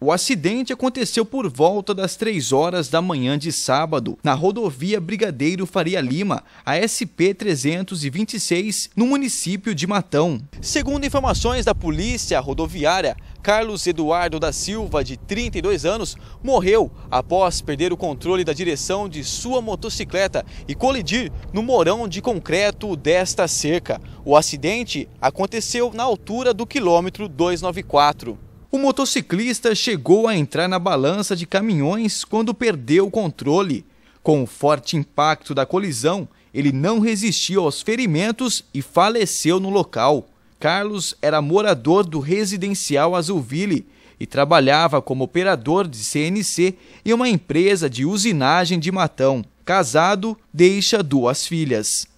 O acidente aconteceu por volta das 3 horas da manhã de sábado, na rodovia Brigadeiro Faria Lima, a SP-326, no município de Matão. Segundo informações da Polícia Rodoviária, Carlos Eduardo da Silva, de 32 anos, morreu após perder o controle da direção de sua motocicleta e colidir no morão de concreto desta cerca. O acidente aconteceu na altura do quilômetro 294. O motociclista chegou a entrar na balança de caminhões quando perdeu o controle. Com o forte impacto da colisão, ele não resistiu aos ferimentos e faleceu no local. Carlos era morador do residencial Azulville e trabalhava como operador de CNC em uma empresa de usinagem de matão. Casado, deixa duas filhas.